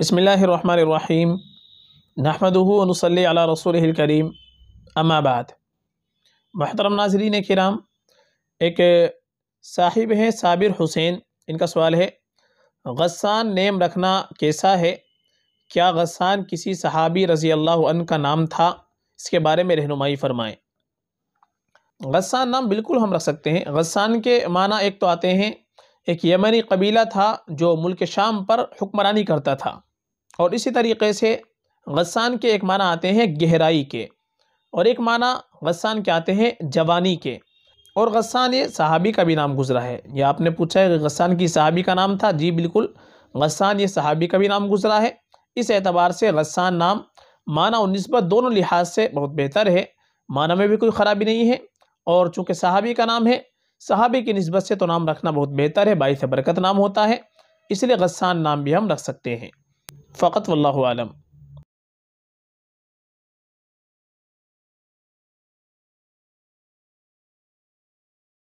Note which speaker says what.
Speaker 1: बसमीम अला रसूल करीम अमाबाद महतरम नाजरीन कराम एक साहिब हैं साबिर हुसैन इनका सवाल है गस्सान नेम रखना कैसा है क्या गस्सान किसी सहाबी रज़ी अल्लाह का नाम था इसके बारे में रहनुमाई फरमाएँ गस्सान नाम बिल्कुल हम रख सकते हैं गस्सान के माना एक तो आते हैं एक यमनी कबीला था जो मुल्क शाम पर हुक्मरानी करता था और इसी तरीके से गस्सान के एक माना आते हैं गहराई के और एक माना गस्सान के आते हैं जवानी के और गस्सान ये सहाबी का भी नाम गुजरा है ये आपने पूछा है कि गस्सान की सहाबी का नाम था जी बिल्कुल गस्सान ये सहाबी का भी नाम गुजरा है इस एतबार से गस्सान नाम माना और नस्बत दोनों लिहाज से बहुत बेहतर है माना में भी कोई ख़राबी नहीं है और चूँकि सहाबी का नाम है सहाबी की नस्बत से तो नाम रखना बहुत बेहतर है बाईस बरकत नाम होता है इसलिए गस्सान नाम भी हम रख सकते हैं فقط والله أعلم